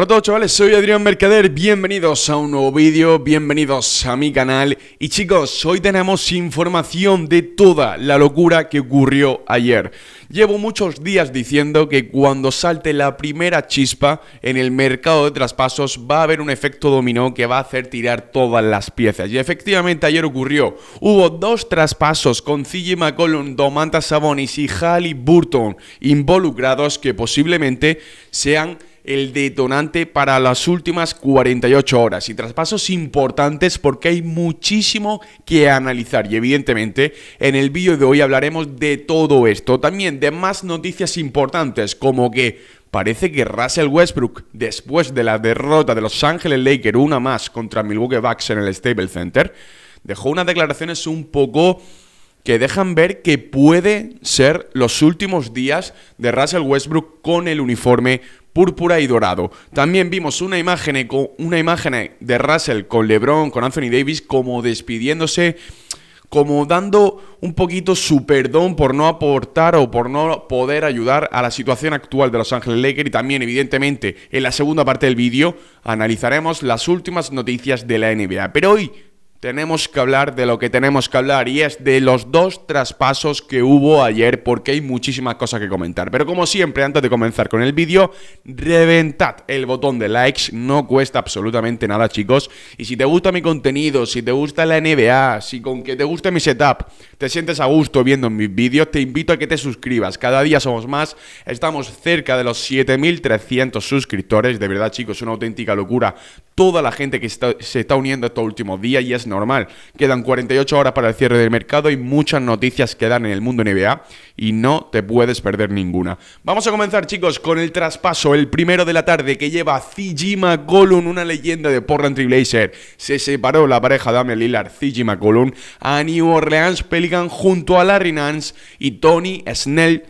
Hola a todos chavales, soy Adrián Mercader, bienvenidos a un nuevo vídeo, bienvenidos a mi canal y chicos, hoy tenemos información de toda la locura que ocurrió ayer. Llevo muchos días diciendo que cuando salte la primera chispa en el mercado de traspasos va a haber un efecto dominó que va a hacer tirar todas las piezas y efectivamente ayer ocurrió. Hubo dos traspasos con CJ McCollum, Domantas Savonis y Halley Burton involucrados que posiblemente sean el detonante para las últimas 48 horas y traspasos importantes porque hay muchísimo que analizar y evidentemente en el vídeo de hoy hablaremos de todo esto, también de más noticias importantes como que Parece que Russell Westbrook, después de la derrota de Los Ángeles Lakers, una más contra Milwaukee Bucks en el Staples Center, dejó unas declaraciones un poco que dejan ver que puede ser los últimos días de Russell Westbrook con el uniforme púrpura y dorado. También vimos una imagen, una imagen de Russell con LeBron, con Anthony Davis, como despidiéndose como dando un poquito su perdón por no aportar o por no poder ayudar a la situación actual de Los Ángeles Lakers y también evidentemente en la segunda parte del vídeo analizaremos las últimas noticias de la NBA. Pero hoy tenemos que hablar de lo que tenemos que hablar y es de los dos traspasos que hubo ayer porque hay muchísimas cosas que comentar. Pero como siempre, antes de comenzar con el vídeo, reventad el botón de likes, no cuesta absolutamente nada chicos. Y si te gusta mi contenido, si te gusta la NBA, si con que te guste mi setup, te sientes a gusto viendo mis vídeos, te invito a que te suscribas. Cada día somos más, estamos cerca de los 7.300 suscriptores, de verdad chicos, una auténtica locura. Toda la gente que se está uniendo estos últimos días y es normal. Quedan 48 horas para el cierre del mercado y muchas noticias que dan en el mundo NBA y no te puedes perder ninguna. Vamos a comenzar, chicos, con el traspaso, el primero de la tarde, que lleva CG McCollum, una leyenda de Portland Trailblazer. Se separó la pareja de Amel Lillard, CG McCollum, a New Orleans Pelican junto a Larry Nance y Tony Snell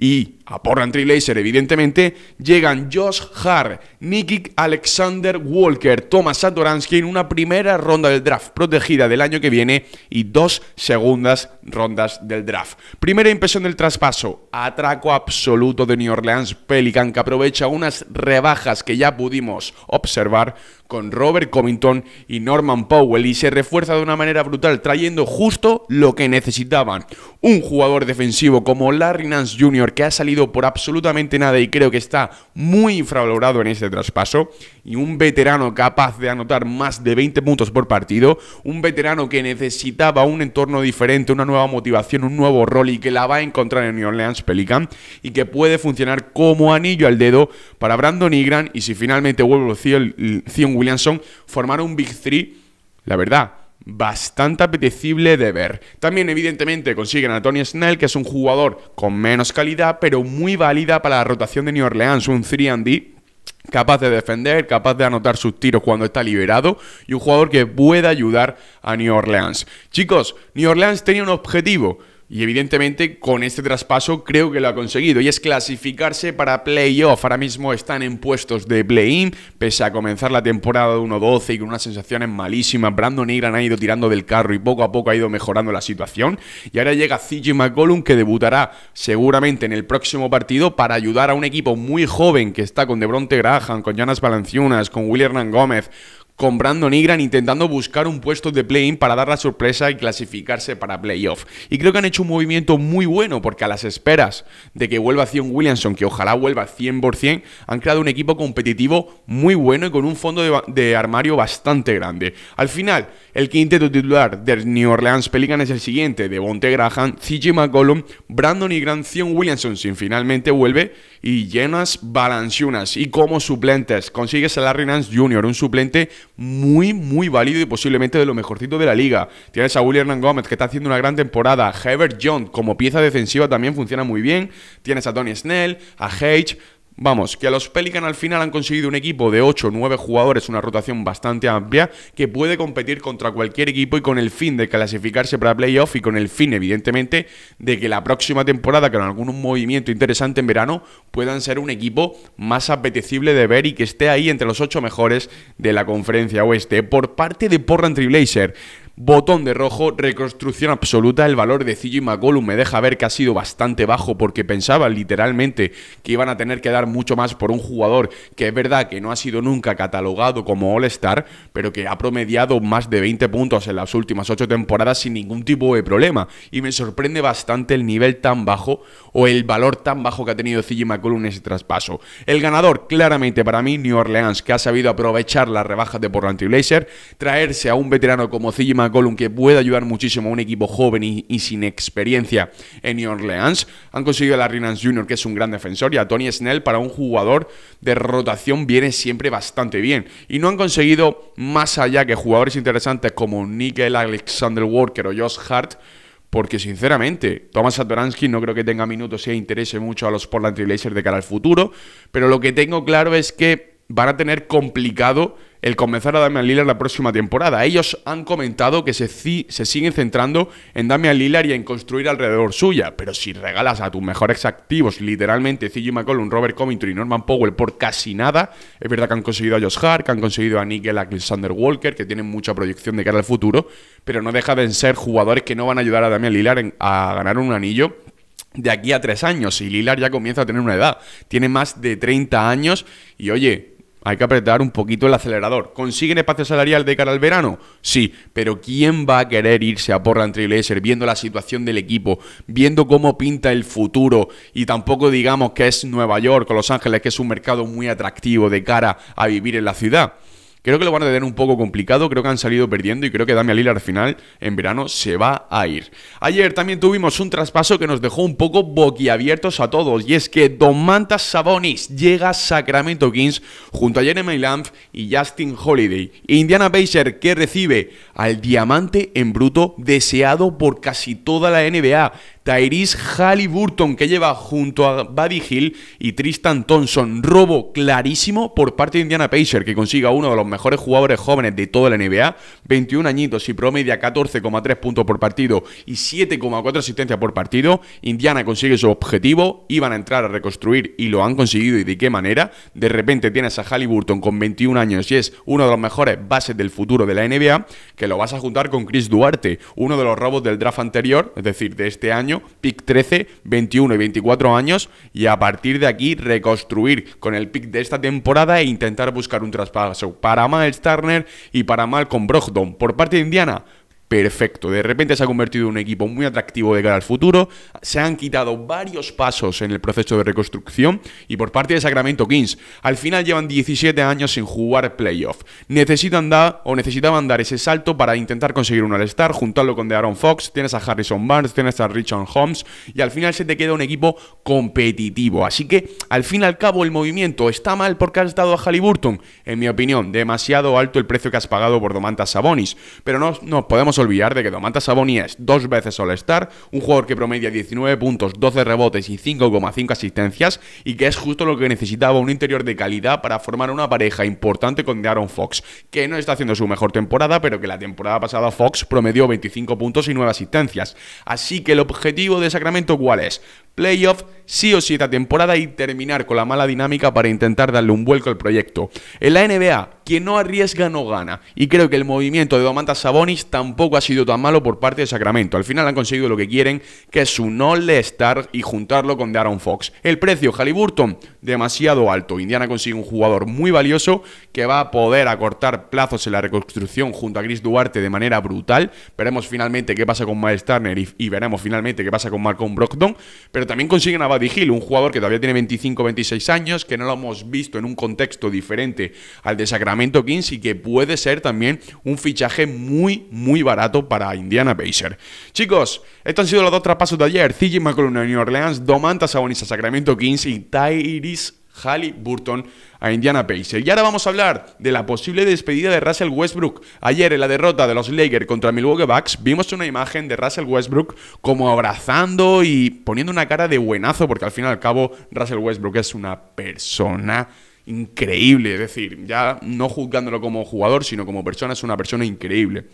y a Portland Trailblazer, evidentemente, llegan Josh Hart, Nicky Alexander Walker, Thomas Satoransky en una primera ronda del draft protegida del año que viene y dos segundas rondas del draft. Primera impresión del traspaso, atraco absoluto de New Orleans Pelican que aprovecha unas rebajas que ya pudimos observar con Robert Covington y Norman Powell y se refuerza de una manera brutal trayendo justo lo que necesitaban. Un jugador defensivo como Larry Nance Jr. que ha salido por absolutamente nada y creo que está muy infravalorado en este traspaso. Y un veterano capaz de anotar más de 20 puntos por partido, un veterano que necesitaba un entorno diferente, una nueva motivación, un nuevo rol y que la va a encontrar en New Orleans Pelican y que puede funcionar como anillo al dedo para Brandon Ingram y si finalmente vuelve Zion Williamson, formar un Big Three, la verdad bastante apetecible de ver. También evidentemente consiguen a Tony Snell, que es un jugador con menos calidad, pero muy válida para la rotación de New Orleans, un 3D capaz de defender, capaz de anotar sus tiros cuando está liberado y un jugador que pueda ayudar a New Orleans. Chicos, New Orleans tenía un objetivo, y evidentemente con este traspaso creo que lo ha conseguido y es clasificarse para playoff. Ahora mismo están en puestos de play-in, pese a comenzar la temporada 1-12 y con unas sensaciones malísimas. Brandon Ingram ha ido tirando del carro y poco a poco ha ido mejorando la situación. Y ahora llega CJ McCollum que debutará seguramente en el próximo partido para ayudar a un equipo muy joven que está con Debronte Graham, con Jonas Valanciunas, con William Hernán Gómez, con Brandon Igran intentando buscar un puesto de play-in para dar la sorpresa y clasificarse para playoff. Y creo que han hecho un movimiento muy bueno porque a las esperas de que vuelva Zion Williamson, que ojalá vuelva 100%, han creado un equipo competitivo muy bueno y con un fondo de, armario bastante grande. Al final, el quinto titular del New Orleans Pelicans es el siguiente, de Bonte Graham, CJ McCollum, Brandon Igran, Zion Williamson, sin finalmente vuelve, y llenas Balanciunas. Y como suplentes, consigues a Larry Nance Jr., un suplente muy, muy válido y posiblemente de lo mejorcito de la liga. Tienes a William Hernán Gómez, que está haciendo una gran temporada. Hebert John, como pieza defensiva, también funciona muy bien. Tienes a Tony Snell, a Hage. Vamos, que a los Pelican al final han conseguido un equipo de 8 o 9 jugadores, una rotación bastante amplia, que puede competir contra cualquier equipo y con el fin de clasificarse para playoff y con el fin, evidentemente, de que la próxima temporada, con algún movimiento interesante en verano, puedan ser un equipo más apetecible de ver y que esté ahí entre los 8 mejores de la conferencia oeste. Por parte de Portland Trailblazer, Botón de rojo, reconstrucción absoluta, el valor de CJ McCollum me deja ver que ha sido bastante bajo porque pensaba literalmente que iban a tener que dar mucho más por un jugador que es verdad que no ha sido nunca catalogado como All-Star, pero que ha promediado más de 20 puntos en las últimas 8 temporadas sin ningún tipo de problema. Y me sorprende bastante el nivel tan bajo o el valor tan bajo que ha tenido CJ McCollum en ese traspaso. El ganador, claramente para mí, New Orleans, que ha sabido aprovechar las rebajas de Portland Blazer traerse a un veterano como CJ McCollum Column que puede ayudar muchísimo a un equipo joven y, sin experiencia en New Orleans. Han conseguido a Larry Nance Jr., que es un gran defensor, y a Tony Snell para un jugador de rotación viene siempre bastante bien. Y no han conseguido más allá que jugadores interesantes como Nickel, Alexander Walker o Josh Hart. Porque sinceramente, Thomas Satoransky no creo que tenga minutos y interese mucho a los Portland Trailblazers de cara al futuro. Pero lo que tengo claro es que van a tener complicado el comenzar a Damian Lillard la próxima temporada. Ellos han comentado que se, siguen centrando en Damian Lillard y en construir alrededor suya, pero si regalas a tus mejores activos, literalmente CJ McCollum, Robert Covington y Norman Powell por casi nada, es verdad que han conseguido a Josh Hart, que han conseguido a Nickel Alexander Walker, que tienen mucha proyección de cara al futuro, pero no deja de ser jugadores que no van a ayudar a Damian Lillard a ganar un anillo de aquí a tres años. Y Lillard ya comienza a tener una edad. Tiene más de 30 años y oye, hay que apretar un poquito el acelerador. ¿Consiguen espacio salarial de cara al verano? Sí, pero ¿quién va a querer irse a Portland Trailblazer viendo la situación del equipo, viendo cómo pinta el futuro y tampoco digamos que es Nueva York o Los Ángeles, que es un mercado muy atractivo de cara a vivir en la ciudad? Creo que lo van a tener un poco complicado, creo que han salido perdiendo y creo que Damian Lillard al final en verano se va a ir. Ayer también tuvimos un traspaso que nos dejó un poco boquiabiertos a todos y es que Don Mantas Sabonis llega a Sacramento Kings junto a Jeremy Lamb y Justin Holiday. Indiana Pacers que recibe al diamante en bruto deseado por casi toda la NBA. Tyrese Halliburton, que lleva junto a Buddy Hill y Tristan Thompson. Robo clarísimo por parte de Indiana Pacer que consiga uno de los mejores jugadores jóvenes de toda la NBA. 21 añitos y promedia 14,3 puntos por partido y 7,4 asistencias por partido. Indiana consigue su objetivo, iban a entrar a reconstruir y lo han conseguido. ¿Y de qué manera? De repente tienes a Halliburton con 21 años y es uno de los mejores bases del futuro de la NBA, que lo vas a juntar con Chris Duarte, uno de los robos del draft anterior, es decir, de este año pick 13, 21 y 24 años, y a partir de aquí reconstruir con el pick de esta temporada e intentar buscar un traspaso para Miles Turner y para Malcolm Brogdon. Por parte de Indiana, perfecto. De repente se ha convertido en un equipo muy atractivo de cara al futuro. Se han quitado varios pasos en el proceso de reconstrucción y por parte de Sacramento Kings. Al final llevan 17 años sin jugar playoff. Necesitan dar o necesitaban dar ese salto para intentar conseguir un All-Star, juntarlo con De'Aaron Fox, tienes a Harrison Barnes, tienes a Richard Holmes y al final se te queda un equipo competitivo. Así que al fin y al cabo el movimiento está mal porque has dado a Halliburton. En mi opinión, demasiado alto el precio que has pagado por Domantas Sabonis. Pero no nos podemos olvidar de que Domantas es dos veces All-Star, un jugador que promedia 19 puntos, 12 rebotes y 5,5 asistencias y que es justo lo que necesitaba un interior de calidad para formar una pareja importante con Daron Fox, que no está haciendo su mejor temporada, pero que la temporada pasada Fox promedió 25 puntos y 9 asistencias. Así que el objetivo de Sacramento cuál es? playoff sí o sí esta temporada y terminar con la mala dinámica para intentar darle un vuelco al proyecto. En la NBA, quien no arriesga no gana. Y creo que el movimiento de Domantas Sabonis tampoco ha sido tan malo por parte de Sacramento. Al final han conseguido lo que quieren, que es un all-star y juntarlo con Darren Fox. El precio, Halliburton, demasiado alto. Indiana consigue un jugador muy valioso que va a poder acortar plazos en la reconstrucción junto a Chris Duarte de manera brutal. Veremos finalmente qué pasa con Maestarner y, veremos finalmente qué pasa con Malcolm Brogdon. Pero también consiguen a Buddy Hill, un jugador que todavía tiene 25, 26 años, que no lo hemos visto en un contexto diferente al de Sacramento Kings y que puede ser también un fichaje muy, muy barato para Indiana Pacers. Chicos, estos han sido los dos traspasos de ayer. CJ McCollum a New Orleans, Domantas Sabonis a Sacramento Kings y Tyrese Burton a Indiana Pacers. Y ahora vamos a hablar de la posible despedida de Russell Westbrook. Ayer en la derrota de los Lakers contra Milwaukee Bucks vimos una imagen de Russell Westbrook como abrazando y poniendo una cara de buenazo, porque al fin y al cabo Russell Westbrook es una persona increíble, es decir, ya no juzgándolo como jugador, sino como persona, es una persona increíble.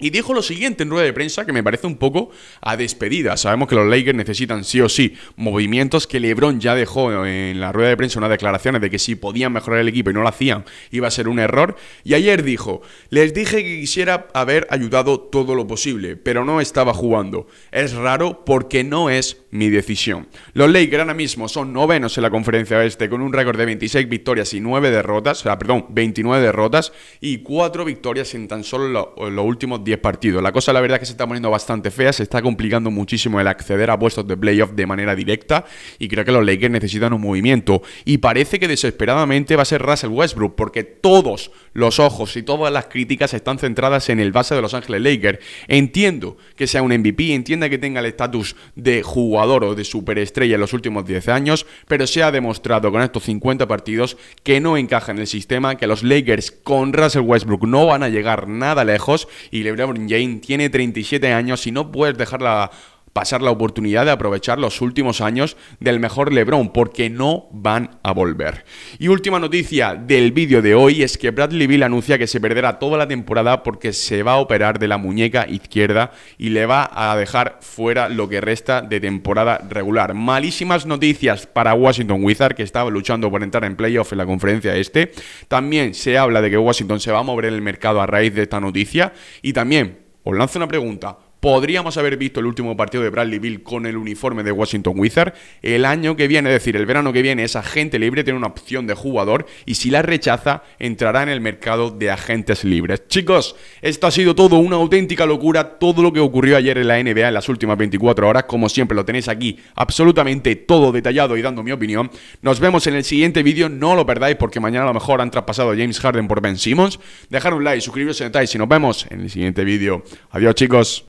Y dijo lo siguiente en rueda de prensa que me parece un poco a despedida. Sabemos que los Lakers necesitan sí o sí movimientos que LeBron ya dejó en la rueda de prensa unas declaraciones de que si podían mejorar el equipo y no lo hacían iba a ser un error. Y ayer dijo, les dije que quisiera haber ayudado todo lo posible, pero no estaba jugando. Es raro porque no es mi decisión. Los Lakers ahora mismo son novenos en la conferencia este con un récord de 26 victorias y 9 derrotas, o sea, perdón, 29 derrotas y 4 victorias en tan solo los últimos 10 partidos. La cosa la verdad que se está poniendo bastante fea, se está complicando muchísimo el acceder a puestos de playoff de manera directa y creo que los Lakers necesitan un movimiento. Y parece que desesperadamente va a ser Russell Westbrook porque todos los ojos y todas las críticas están centradas en el base de Los Ángeles Lakers. Entiendo que sea un MVP, entiendo que tenga el estatus de jugador o de superestrella en los últimos 10 años, pero se ha demostrado con estos 50 partidos que no encaja en el sistema, que los Lakers con Russell Westbrook no van a llegar nada lejos y le tiene 37 años y no puedes dejarla... la pasar la oportunidad de aprovechar los últimos años del mejor LeBron, porque no van a volver. Y última noticia del vídeo de hoy es que Bradley Bill anuncia que se perderá toda la temporada porque se va a operar de la muñeca izquierda y le va a dejar fuera lo que resta de temporada regular. Malísimas noticias para Washington Wizard, que estaba luchando por entrar en playoff en la conferencia este. También se habla de que Washington se va a mover en el mercado a raíz de esta noticia. Y también os lanzo una pregunta podríamos haber visto el último partido de Bradley Bill con el uniforme de Washington Wizard. El año que viene, es decir, el verano que viene, esa gente libre, tiene una opción de jugador y si la rechaza, entrará en el mercado de agentes libres. Chicos, esto ha sido todo una auténtica locura, todo lo que ocurrió ayer en la NBA en las últimas 24 horas. Como siempre, lo tenéis aquí absolutamente todo detallado y dando mi opinión. Nos vemos en el siguiente vídeo, no lo perdáis porque mañana a lo mejor han traspasado James Harden por Ben Simmons. Dejar un like, suscribiros en detalle y nos vemos en el siguiente vídeo. Adiós, chicos.